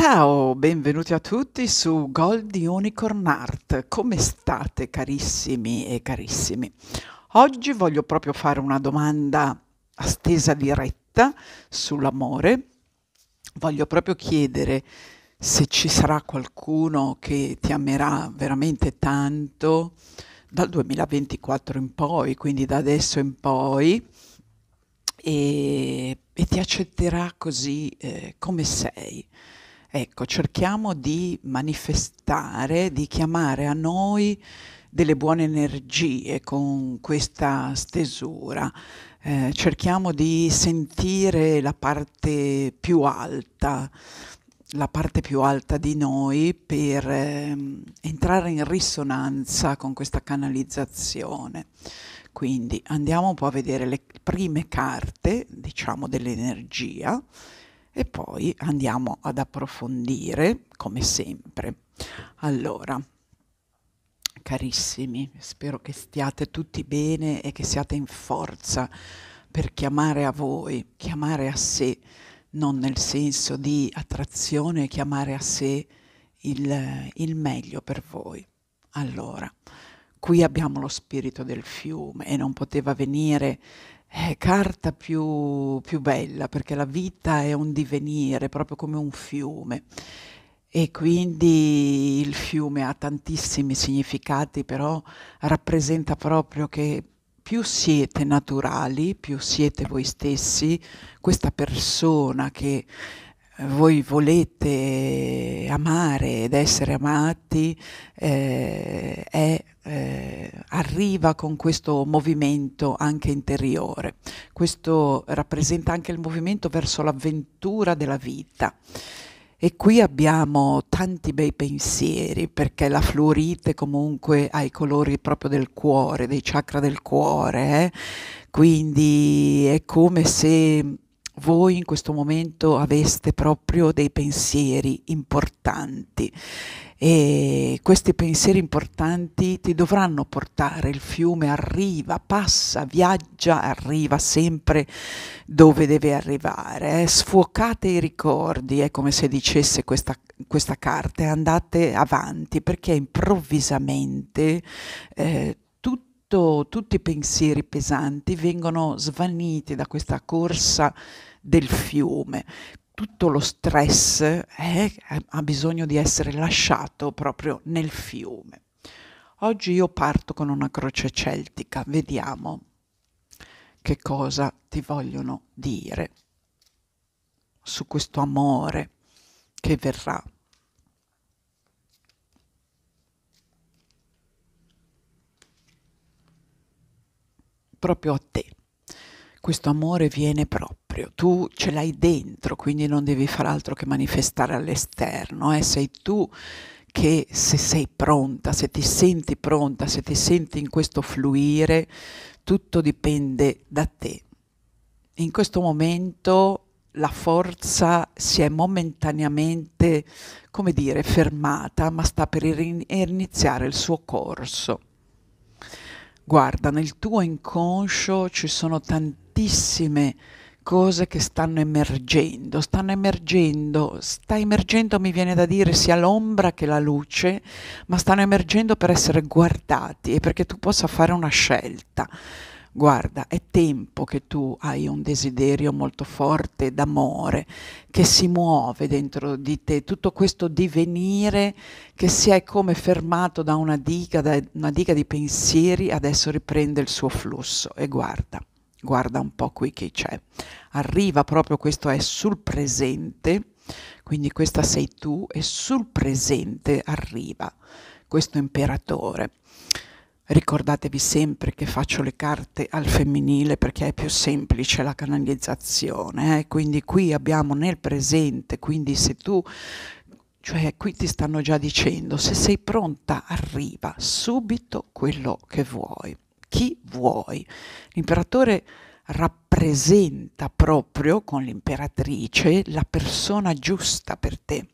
Ciao, benvenuti a tutti su Gold Unicorn Art. Come state carissimi e carissimi? Oggi voglio proprio fare una domanda a stesa diretta sull'amore. Voglio proprio chiedere se ci sarà qualcuno che ti amerà veramente tanto dal 2024 in poi, quindi da adesso in poi, e, e ti accetterà così eh, come sei Ecco, cerchiamo di manifestare, di chiamare a noi delle buone energie con questa stesura. Eh, cerchiamo di sentire la parte più alta, la parte più alta di noi per eh, entrare in risonanza con questa canalizzazione. Quindi andiamo un po' a vedere le prime carte, diciamo, dell'energia e poi andiamo ad approfondire come sempre. Allora, carissimi, spero che stiate tutti bene e che siate in forza per chiamare a voi, chiamare a sé, non nel senso di attrazione, chiamare a sé il, il meglio per voi. Allora, qui abbiamo lo spirito del fiume e non poteva venire è carta più, più bella, perché la vita è un divenire, proprio come un fiume. E quindi il fiume ha tantissimi significati, però rappresenta proprio che più siete naturali, più siete voi stessi, questa persona che voi volete amare ed essere amati eh, è arriva con questo movimento anche interiore. Questo rappresenta anche il movimento verso l'avventura della vita. E qui abbiamo tanti bei pensieri perché la fluorite comunque ha i colori proprio del cuore, dei chakra del cuore, eh? quindi è come se voi in questo momento aveste proprio dei pensieri importanti e questi pensieri importanti ti dovranno portare il fiume, arriva, passa, viaggia, arriva sempre dove deve arrivare. Eh. Sfuocate i ricordi, è come se dicesse questa, questa carta, andate avanti perché improvvisamente eh, tutto, tutti i pensieri pesanti vengono svaniti da questa corsa del fiume tutto lo stress eh, ha bisogno di essere lasciato proprio nel fiume. Oggi io parto con una croce celtica, vediamo che cosa ti vogliono dire su questo amore che verrà. proprio a te questo amore viene proprio, tu ce l'hai dentro, quindi non devi far altro che manifestare all'esterno, eh? sei tu che se sei pronta, se ti senti pronta, se ti senti in questo fluire, tutto dipende da te. In questo momento la forza si è momentaneamente, come dire, fermata, ma sta per iniziare il suo corso. Guarda, nel tuo inconscio ci sono tantissime tantissime cose che stanno emergendo, stanno emergendo, sta emergendo mi viene da dire sia l'ombra che la luce, ma stanno emergendo per essere guardati e perché tu possa fare una scelta. Guarda, è tempo che tu hai un desiderio molto forte d'amore che si muove dentro di te, tutto questo divenire che si è come fermato da una diga, da una diga di pensieri, adesso riprende il suo flusso e guarda guarda un po' qui che c'è. Arriva proprio questo è sul presente, quindi questa sei tu e sul presente arriva questo imperatore. Ricordatevi sempre che faccio le carte al femminile perché è più semplice la canalizzazione, eh? quindi qui abbiamo nel presente, quindi se tu cioè qui ti stanno già dicendo se sei pronta arriva subito quello che vuoi chi vuoi. L'imperatore rappresenta proprio con l'imperatrice la persona giusta per te.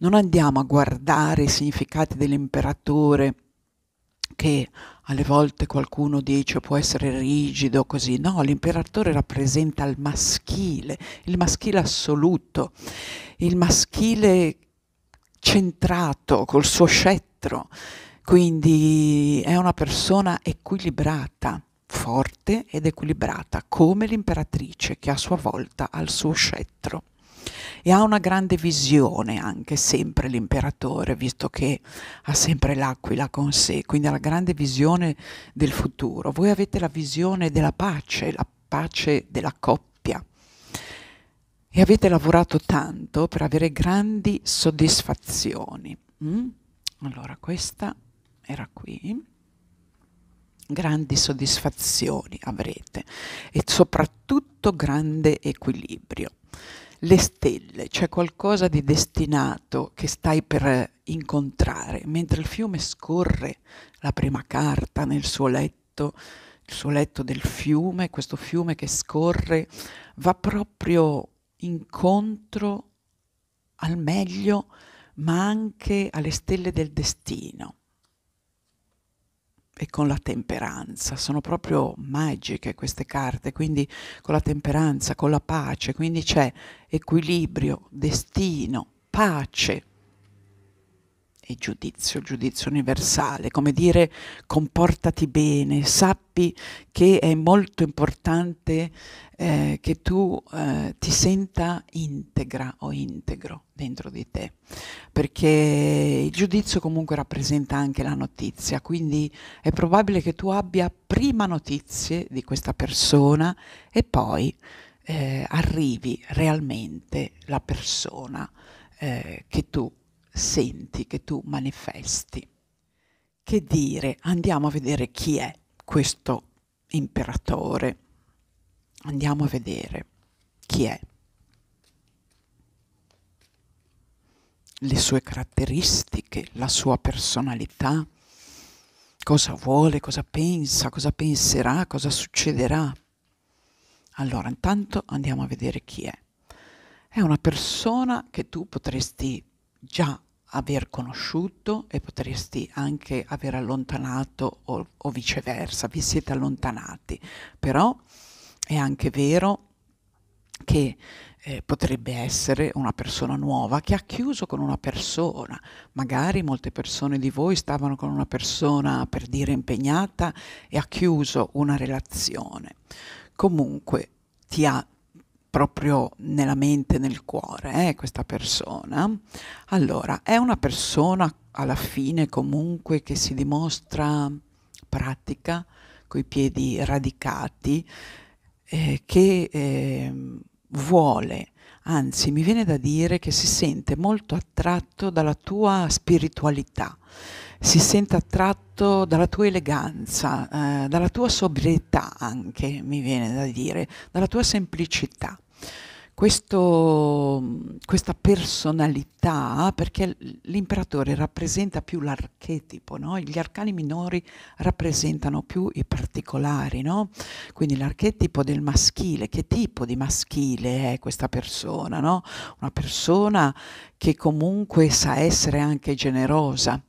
Non andiamo a guardare i significati dell'imperatore che alle volte qualcuno dice può essere rigido così. No, l'imperatore rappresenta il maschile, il maschile assoluto, il maschile centrato col suo scettro quindi è una persona equilibrata, forte ed equilibrata, come l'imperatrice che a sua volta ha il suo scettro. E ha una grande visione anche sempre l'imperatore, visto che ha sempre l'aquila con sé, quindi ha la grande visione del futuro. Voi avete la visione della pace, la pace della coppia. E avete lavorato tanto per avere grandi soddisfazioni. Mm? Allora, questa era qui, grandi soddisfazioni avrete e soprattutto grande equilibrio. Le stelle, c'è qualcosa di destinato che stai per incontrare, mentre il fiume scorre la prima carta nel suo letto, il suo letto del fiume, questo fiume che scorre va proprio incontro al meglio, ma anche alle stelle del destino e con la temperanza, sono proprio magiche queste carte, quindi con la temperanza, con la pace, quindi c'è equilibrio, destino, pace, il giudizio, giudizio universale, come dire comportati bene, sappi che è molto importante eh, che tu eh, ti senta integra o integro dentro di te, perché il giudizio comunque rappresenta anche la notizia, quindi è probabile che tu abbia prima notizie di questa persona e poi eh, arrivi realmente la persona eh, che tu senti, che tu manifesti. Che dire, andiamo a vedere chi è questo imperatore. Andiamo a vedere chi è. Le sue caratteristiche, la sua personalità, cosa vuole, cosa pensa, cosa penserà, cosa succederà. Allora, intanto andiamo a vedere chi è. È una persona che tu potresti già aver conosciuto e potresti anche aver allontanato o, o viceversa, vi siete allontanati, però è anche vero che eh, potrebbe essere una persona nuova che ha chiuso con una persona, magari molte persone di voi stavano con una persona per dire impegnata e ha chiuso una relazione. Comunque ti ha proprio nella mente, nel cuore, eh, questa persona, allora è una persona alla fine comunque che si dimostra pratica, coi piedi radicati, eh, che eh, vuole, anzi mi viene da dire che si sente molto attratto dalla tua spiritualità, si sente attratto dalla tua eleganza, eh, dalla tua sobrietà anche, mi viene da dire, dalla tua semplicità. Questo, questa personalità, perché l'imperatore rappresenta più l'archetipo, no? gli arcani minori rappresentano più i particolari, no? quindi l'archetipo del maschile, che tipo di maschile è questa persona? No? Una persona che comunque sa essere anche generosa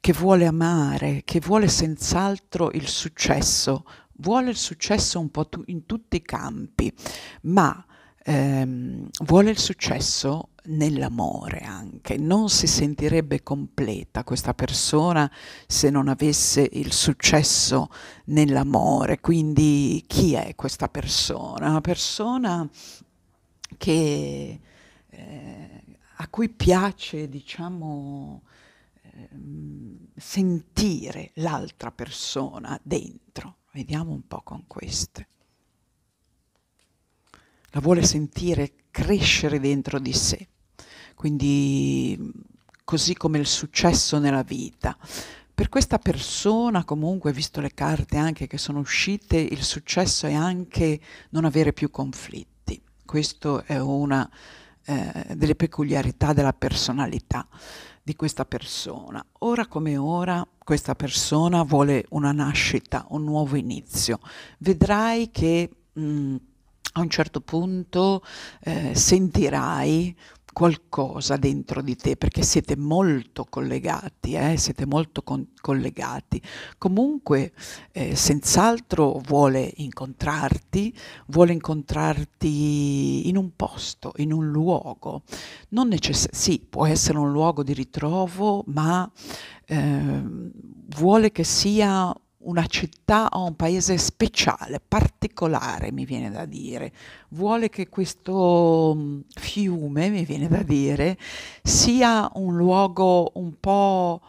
che vuole amare, che vuole senz'altro il successo vuole il successo un po' tu, in tutti i campi, ma ehm, vuole il successo nell'amore anche, non si sentirebbe completa questa persona se non avesse il successo nell'amore. Quindi chi è questa persona? Una persona che, eh, a cui piace, diciamo, ehm, sentire l'altra persona dentro Vediamo un po' con queste. La vuole sentire crescere dentro di sé, quindi così come il successo nella vita. Per questa persona, comunque, visto le carte anche che sono uscite, il successo è anche non avere più conflitti. Questa è una eh, delle peculiarità della personalità di questa persona. Ora come ora questa persona vuole una nascita, un nuovo inizio. Vedrai che mh, mm, a un certo punto eh, sentirai qualcosa dentro di te, perché siete molto collegati, eh? siete molto con- collegati. Comunque, eh, senz'altro vuole incontrarti, vuole incontrarti in un posto, in un luogo. Non necess- sì, può essere un luogo di ritrovo, ma eh, vuole che sia una città o un paese speciale, particolare, mi viene da dire. Vuole che questo mm, fiume, mi viene da dire, sia un luogo un po'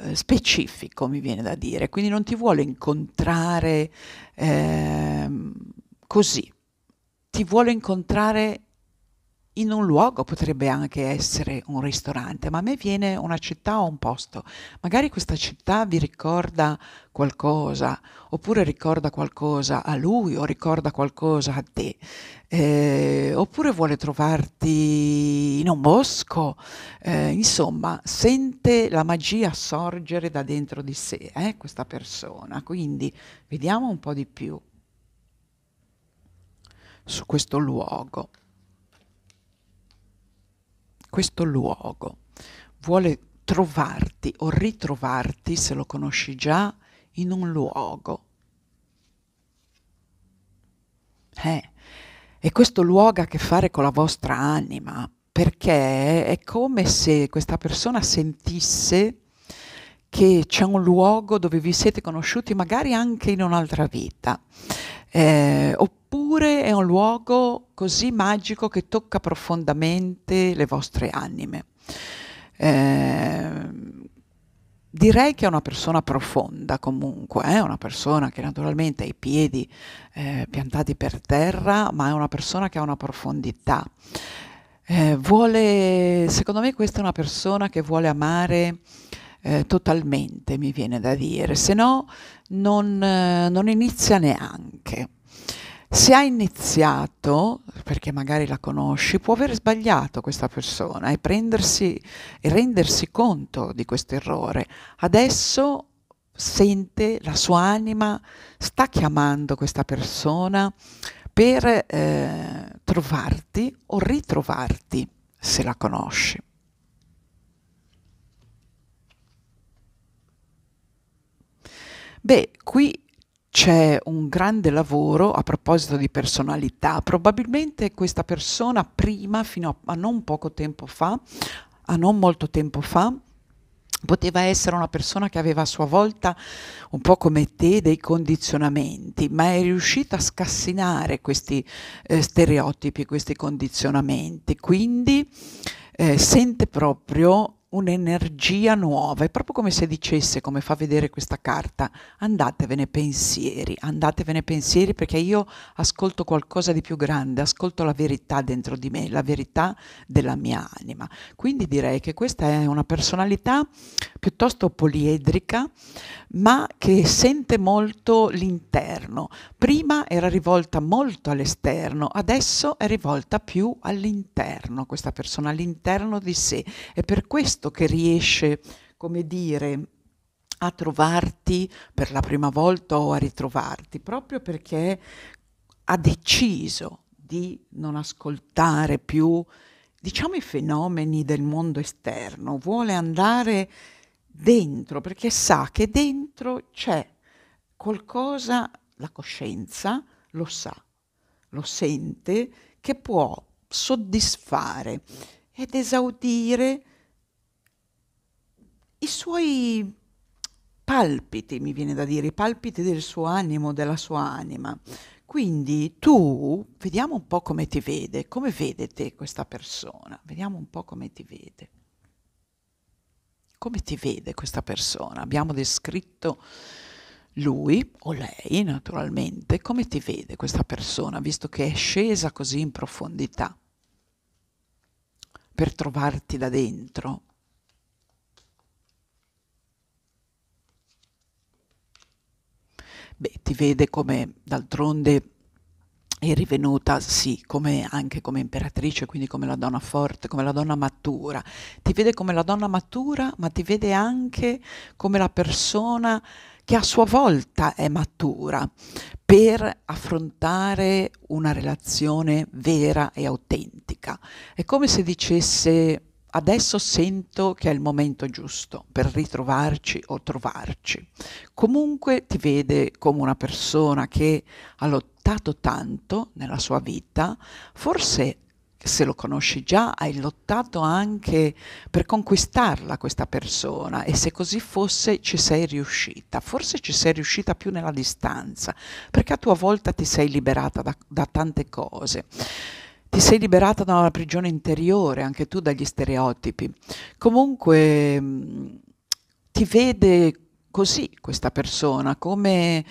eh, specifico, mi viene da dire. Quindi non ti vuole incontrare eh, così, ti vuole incontrare in un luogo potrebbe anche essere un ristorante, ma a me viene una città o un posto. Magari questa città vi ricorda qualcosa, oppure ricorda qualcosa a lui o ricorda qualcosa a te, eh, oppure vuole trovarti in un bosco, eh, insomma, sente la magia sorgere da dentro di sé, eh, questa persona. Quindi vediamo un po' di più su questo luogo questo luogo, vuole trovarti o ritrovarti, se lo conosci già, in un luogo. Eh, e questo luogo ha a che fare con la vostra anima, perché è come se questa persona sentisse che c'è un luogo dove vi siete conosciuti magari anche in un'altra vita eh, oppure è un luogo così magico che tocca profondamente le vostre anime. Eh, direi che è una persona profonda comunque, è eh? una persona che naturalmente ha i piedi eh, piantati per terra, ma è una persona che ha una profondità. Eh, vuole, secondo me questa è una persona che vuole amare eh, totalmente, mi viene da dire, se no non, eh, non inizia neanche. Se ha iniziato, perché magari la conosci, può aver sbagliato questa persona e, prendersi, e rendersi conto di questo errore. Adesso sente la sua anima, sta chiamando questa persona per eh, trovarti o ritrovarti se la conosci. Beh, qui c'è un grande lavoro a proposito di personalità. Probabilmente questa persona prima, fino a non poco tempo fa, a non molto tempo fa, poteva essere una persona che aveva a sua volta, un po' come te, dei condizionamenti, ma è riuscita a scassinare questi eh, stereotipi, questi condizionamenti. Quindi eh, sente proprio un'energia nuova, è proprio come se dicesse, come fa vedere questa carta, andatevene pensieri, andatevene pensieri perché io ascolto qualcosa di più grande, ascolto la verità dentro di me, la verità della mia anima. Quindi direi che questa è una personalità piuttosto poliedrica, ma che sente molto l'interno. Prima era rivolta molto all'esterno, adesso è rivolta più all'interno, questa persona all'interno di sé. E per questo questo, che riesce, come dire, a trovarti per la prima volta o a ritrovarti, proprio perché ha deciso di non ascoltare più, diciamo, i fenomeni del mondo esterno, vuole andare dentro perché sa che dentro c'è qualcosa, la coscienza lo sa, lo sente, che può soddisfare ed esaudire i suoi palpiti, mi viene da dire, i palpiti del suo animo, della sua anima. Quindi tu, vediamo un po' come ti vede, come vede te questa persona, vediamo un po' come ti vede. Come ti vede questa persona? Abbiamo descritto lui o lei, naturalmente, come ti vede questa persona, visto che è scesa così in profondità per trovarti da dentro, beh, ti vede come d'altronde è rivenuta, sì, come, anche come imperatrice, quindi come la donna forte, come la donna matura. Ti vede come la donna matura, ma ti vede anche come la persona che a sua volta è matura per affrontare una relazione vera e autentica. È come se dicesse adesso sento che è il momento giusto per ritrovarci o trovarci. Comunque ti vede come una persona che ha lottato tanto nella sua vita, forse se lo conosci già, hai lottato anche per conquistarla questa persona e se così fosse ci sei riuscita, forse ci sei riuscita più nella distanza, perché a tua volta ti sei liberata da, da tante cose ti sei liberata da una prigione interiore, anche tu dagli stereotipi. Comunque mm, ti vede così questa persona, come,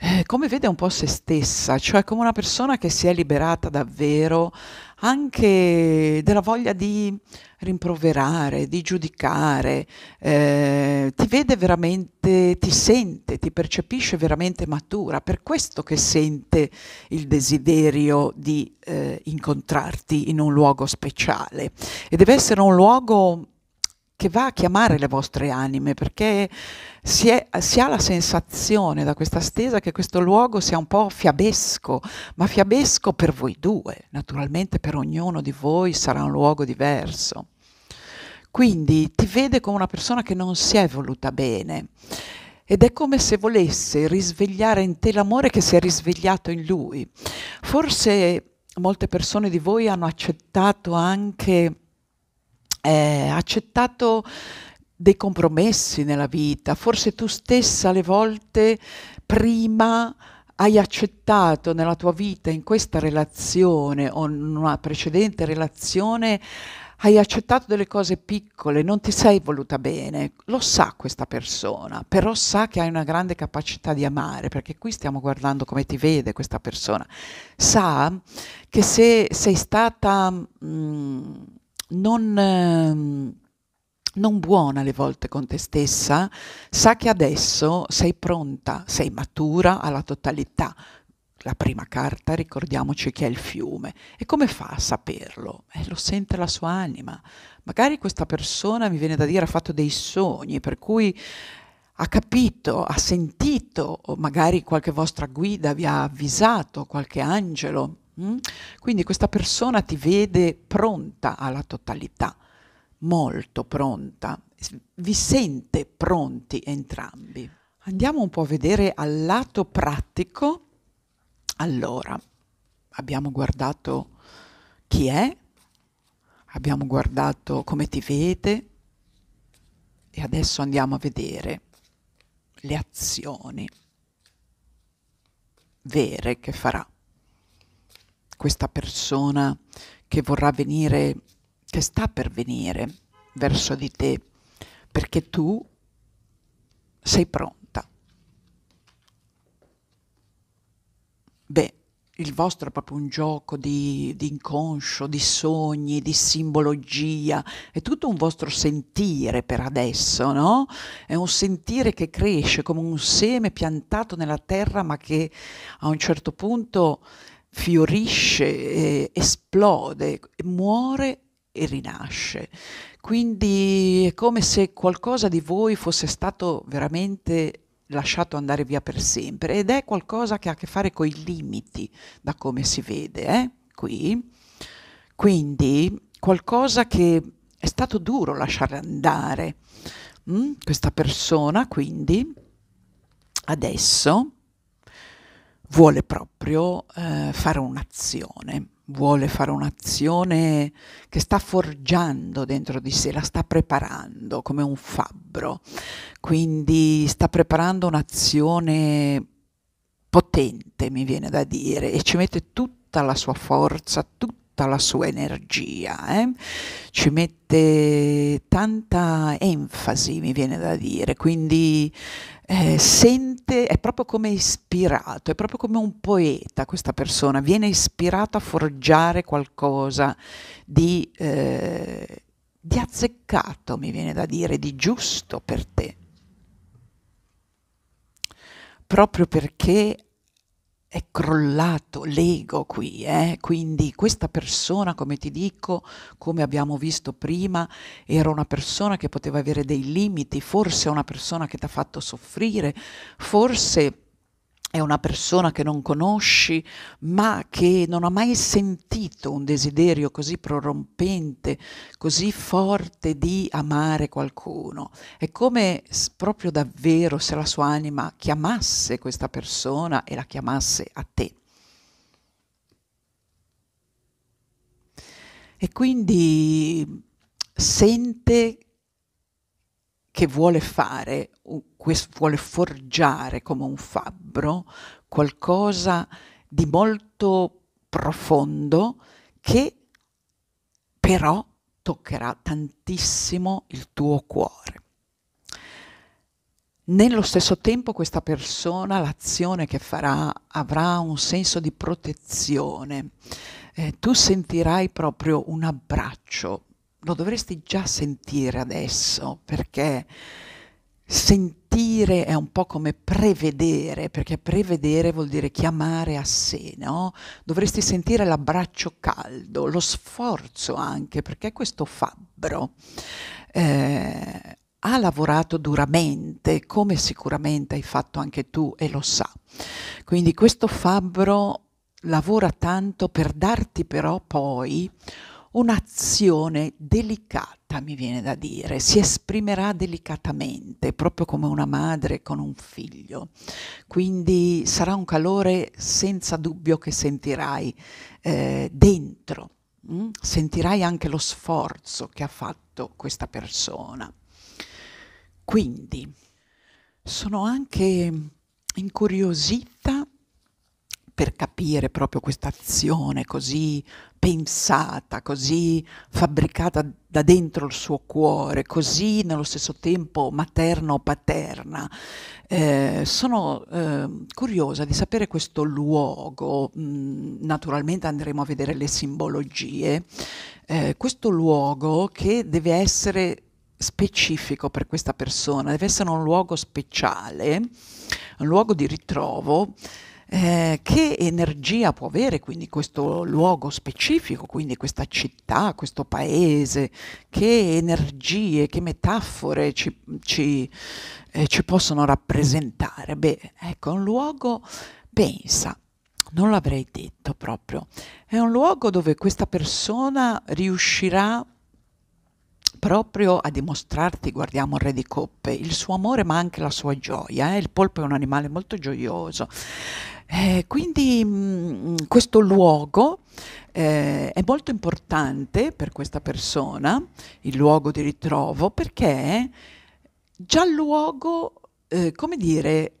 eh, come vede un po' se stessa, cioè come una persona che si è liberata davvero anche della voglia di rimproverare, di giudicare, eh, ti vede veramente, ti sente, ti percepisce veramente matura, per questo che sente il desiderio di eh, incontrarti in un luogo speciale e deve essere un luogo che va a chiamare le vostre anime, perché si, è, si, ha la sensazione da questa stesa che questo luogo sia un po' fiabesco, ma fiabesco per voi due, naturalmente per ognuno di voi sarà un luogo diverso. Quindi ti vede come una persona che non si è voluta bene ed è come se volesse risvegliare in te l'amore che si è risvegliato in lui. Forse molte persone di voi hanno accettato anche eh, accettato dei compromessi nella vita, forse tu stessa alle volte prima hai accettato nella tua vita, in questa relazione o in una precedente relazione, hai accettato delle cose piccole, non ti sei voluta bene, lo sa questa persona, però sa che hai una grande capacità di amare, perché qui stiamo guardando come ti vede questa persona, sa che se sei stata... Mh, mm, non, ehm, non buona alle volte con te stessa, sa che adesso sei pronta, sei matura alla totalità, la prima carta ricordiamoci che è il fiume. E come fa a saperlo? Eh, lo sente la sua anima. Magari questa persona, mi viene da dire, ha fatto dei sogni, per cui ha capito, ha sentito, o magari qualche vostra guida vi ha avvisato, qualche angelo, Mm? Quindi questa persona ti vede pronta alla totalità, molto pronta, vi sente pronti entrambi. Andiamo un po' a vedere al lato pratico. Allora, abbiamo guardato chi è, abbiamo guardato come ti vede e adesso andiamo a vedere le azioni vere che farà questa persona che vorrà venire, che sta per venire verso di te, perché tu sei pronta. Beh, il vostro è proprio un gioco di, di, inconscio, di sogni, di simbologia, è tutto un vostro sentire per adesso, no? È un sentire che cresce come un seme piantato nella terra ma che a un certo punto fiorisce, eh, esplode, muore e rinasce. Quindi è come se qualcosa di voi fosse stato veramente lasciato andare via per sempre ed è qualcosa che ha a che fare con i limiti, da come si vede eh? qui. Quindi qualcosa che è stato duro lasciare andare. Mm? Questa persona quindi adesso vuole proprio eh, fare un'azione, vuole fare un'azione che sta forgiando dentro di sé, la sta preparando come un fabbro, quindi sta preparando un'azione potente, mi viene da dire, e ci mette tutta la sua forza, tutta tutta la sua energia, eh? ci mette tanta enfasi, mi viene da dire, quindi eh, sente, è proprio come ispirato, è proprio come un poeta questa persona, viene ispirato a forgiare qualcosa di, eh, di azzeccato, mi viene da dire, di giusto per te proprio perché è crollato l'ego qui, eh? quindi questa persona, come ti dico, come abbiamo visto prima, era una persona che poteva avere dei limiti, forse una persona che ti ha fatto soffrire, forse è una persona che non conosci, ma che non ha mai sentito un desiderio così prorompente, così forte di amare qualcuno. È come proprio davvero se la sua anima chiamasse questa persona e la chiamasse a te. E quindi sente che vuole fare, vuole forgiare come un fabbro qualcosa di molto profondo che però toccherà tantissimo il tuo cuore. Nello stesso tempo questa persona, l'azione che farà, avrà un senso di protezione. Eh, tu sentirai proprio un abbraccio lo dovresti già sentire adesso perché sentire è un po' come prevedere, perché prevedere vuol dire chiamare a sé, no? Dovresti sentire l'abbraccio caldo, lo sforzo anche, perché questo fabbro eh, ha lavorato duramente, come sicuramente hai fatto anche tu e lo sa. Quindi questo fabbro lavora tanto per darti però poi un'azione delicata, mi viene da dire, si esprimerà delicatamente, proprio come una madre con un figlio. Quindi sarà un calore senza dubbio che sentirai eh, dentro, mm? sentirai anche lo sforzo che ha fatto questa persona. Quindi sono anche incuriosita per capire proprio questa azione così pensata, così fabbricata da dentro il suo cuore, così nello stesso tempo materna o paterna. Eh, sono eh, curiosa di sapere questo luogo, mh, mm, naturalmente andremo a vedere le simbologie, eh, questo luogo che deve essere specifico per questa persona, deve essere un luogo speciale, un luogo di ritrovo eh, che energia può avere quindi questo luogo specifico, quindi questa città, questo paese, che energie, che metafore ci, ci, eh, ci possono rappresentare. Beh, ecco, un luogo, pensa, non l'avrei detto proprio, è un luogo dove questa persona riuscirà proprio a dimostrarti, guardiamo il re di coppe, il suo amore ma anche la sua gioia. Eh? Il polpo è un animale molto gioioso. Eh, quindi mh, mm, questo luogo eh, è molto importante per questa persona, il luogo di ritrovo, perché già il luogo, eh, come dire,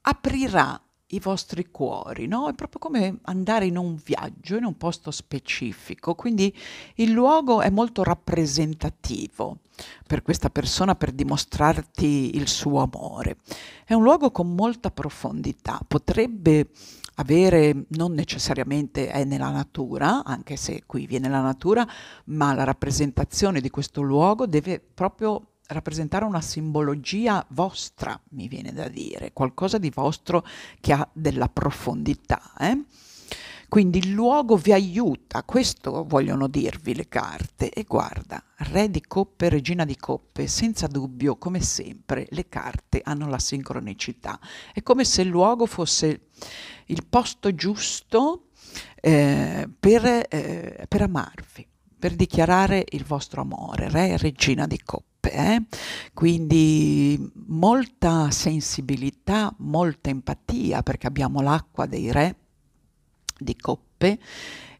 aprirà i vostri cuori, no? È proprio come andare in un viaggio, in un posto specifico, quindi il luogo è molto rappresentativo per questa persona per dimostrarti il suo amore. È un luogo con molta profondità, potrebbe avere, non necessariamente è nella natura, anche se qui viene la natura, ma la rappresentazione di questo luogo deve proprio rappresentare una simbologia vostra, mi viene da dire, qualcosa di vostro che ha della profondità. Eh? Quindi il luogo vi aiuta, questo vogliono dirvi le carte. E guarda, re di coppe, regina di coppe, senza dubbio, come sempre, le carte hanno la sincronicità. È come se il luogo fosse il posto giusto eh, per, eh, per amarvi, per dichiarare il vostro amore, re e regina di coppe tappe, eh? quindi molta sensibilità, molta empatia, perché abbiamo l'acqua dei re di coppe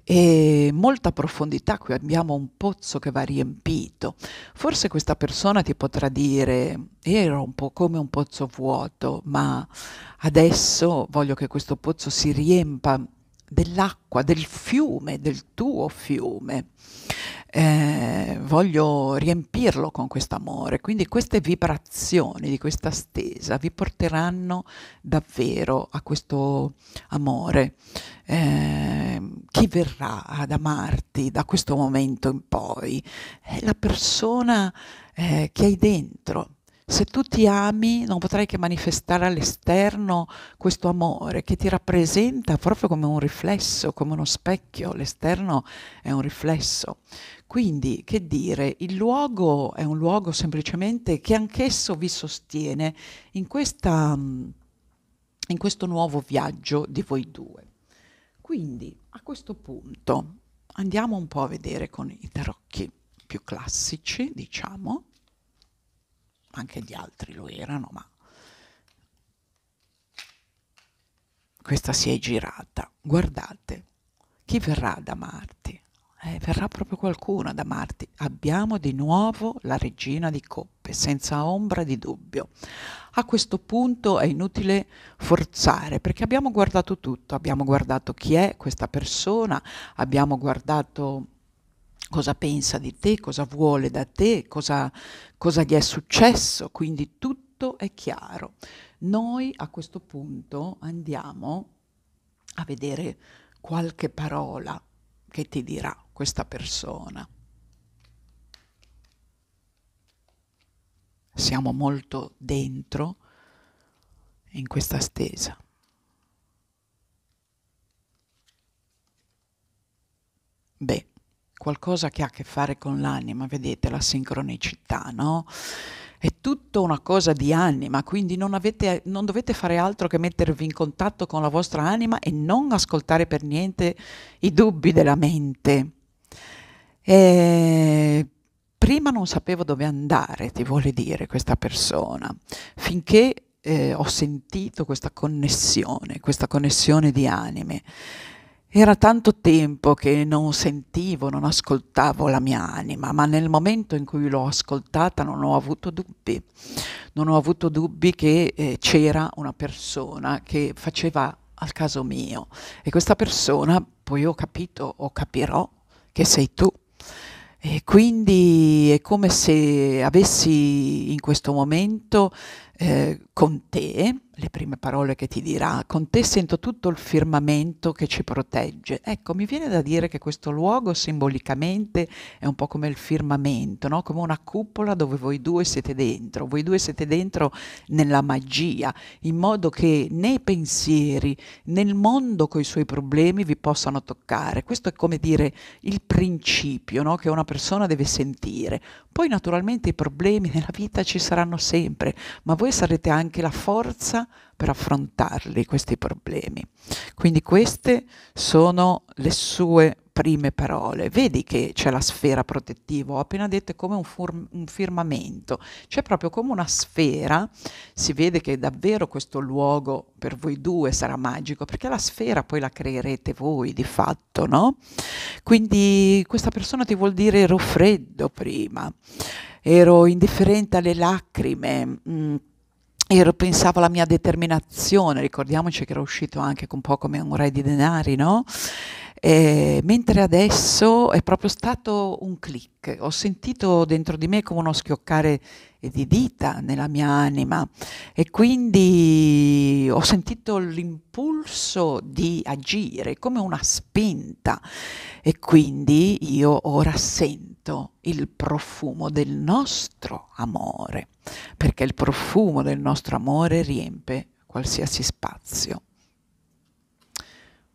e molta profondità, qui abbiamo un pozzo che va riempito. Forse questa persona ti potrà dire ero un po' come un pozzo vuoto, ma adesso voglio che questo pozzo si riempa dell'acqua, del fiume, del tuo fiume. Eh, voglio riempirlo con questo amore. Quindi queste vibrazioni di questa stesa vi porteranno davvero a questo amore. Eh, chi verrà ad amarti da questo momento in poi è la persona eh, che hai dentro se tu ti ami non potrai che manifestare all'esterno questo amore che ti rappresenta proprio come un riflesso, come uno specchio, l'esterno è un riflesso. Quindi, che dire, il luogo è un luogo semplicemente che anch'esso vi sostiene in, questa, in questo nuovo viaggio di voi due. Quindi, a questo punto, andiamo un po' a vedere con i tarocchi più classici, diciamo, anche gli altri lo erano, ma questa si è girata. Guardate, chi verrà ad amarti? Eh, verrà proprio qualcuno ad amarti. Abbiamo di nuovo la regina di coppe, senza ombra di dubbio. A questo punto è inutile forzare, perché abbiamo guardato tutto, abbiamo guardato chi è questa persona, abbiamo guardato cosa pensa di te, cosa vuole da te, cosa, cosa gli è successo, quindi tutto è chiaro. Noi a questo punto andiamo a vedere qualche parola che ti dirà questa persona. Siamo molto dentro in questa stesa. Beh, qualcosa che ha a che fare con l'anima, vedete la sincronicità, no? È tutta una cosa di anima, quindi non, avete, non, dovete fare altro che mettervi in contatto con la vostra anima e non ascoltare per niente i dubbi della mente. E prima non sapevo dove andare, ti vuole dire questa persona, finché eh, ho sentito questa connessione, questa connessione di anime. Era tanto tempo che non sentivo, non ascoltavo la mia anima, ma nel momento in cui l'ho ascoltata non ho avuto dubbi, non ho avuto dubbi che eh, c'era una persona che faceva al caso mio e questa persona poi ho capito o capirò che sei tu. E quindi è come se avessi in questo momento eh, con te, le prime parole che ti dirà, con te sento tutto il firmamento che ci protegge. Ecco, mi viene da dire che questo luogo simbolicamente è un po' come il firmamento, no? come una cupola dove voi due siete dentro, voi due siete dentro nella magia, in modo che nei pensieri nel mondo con i suoi problemi vi possano toccare. Questo è come dire il principio no? che una persona deve sentire. Poi naturalmente i problemi nella vita ci saranno sempre, ma voi voi sarete anche la forza per affrontarli questi problemi. Quindi queste sono le sue prime parole. Vedi che c'è la sfera protettiva, ho appena detto è come un, fur- un firmamento, c'è proprio come una sfera, si vede che davvero questo luogo per voi due sarà magico, perché la sfera poi la creerete voi di fatto, no? Quindi questa persona ti vuol dire ero freddo prima, ero indifferente alle lacrime. Mh, mm, ero, pensavo alla mia determinazione, ricordiamoci che era uscito anche con un po' come un re di denari, no? Eh, mentre adesso è proprio stato un click, ho sentito dentro di me come uno schioccare di dita nella mia anima e quindi ho sentito l'impulso di agire come una spinta e quindi io ora sento il profumo del nostro amore, perché il profumo del nostro amore riempie qualsiasi spazio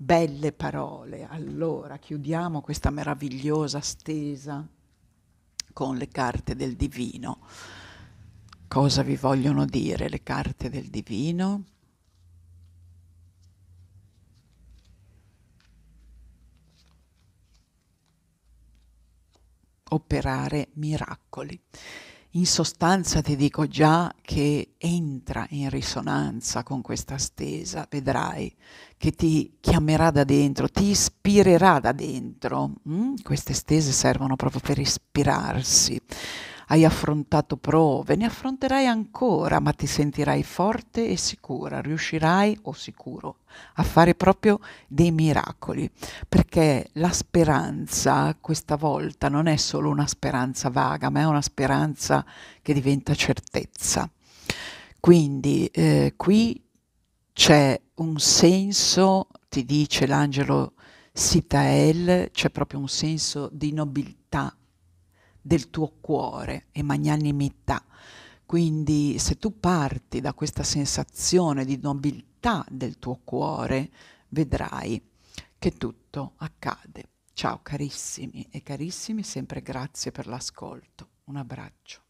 belle parole. Allora chiudiamo questa meravigliosa stesa con le carte del divino. Cosa vi vogliono dire le carte del divino? Operare miracoli in sostanza ti dico già che entra in risonanza con questa stesa, vedrai che ti chiamerà da dentro, ti ispirerà da dentro. Mm? Queste stese servono proprio per ispirarsi hai affrontato prove, ne affronterai ancora, ma ti sentirai forte e sicura, riuscirai o sicuro a fare proprio dei miracoli, perché la speranza questa volta non è solo una speranza vaga, ma è una speranza che diventa certezza. Quindi eh, qui c'è un senso, ti dice l'angelo Sitael, c'è proprio un senso di nobiltà del tuo cuore e magnanimità. Quindi se tu parti da questa sensazione di nobiltà del tuo cuore, vedrai che tutto accade. Ciao carissimi e carissimi, sempre grazie per l'ascolto. Un abbraccio.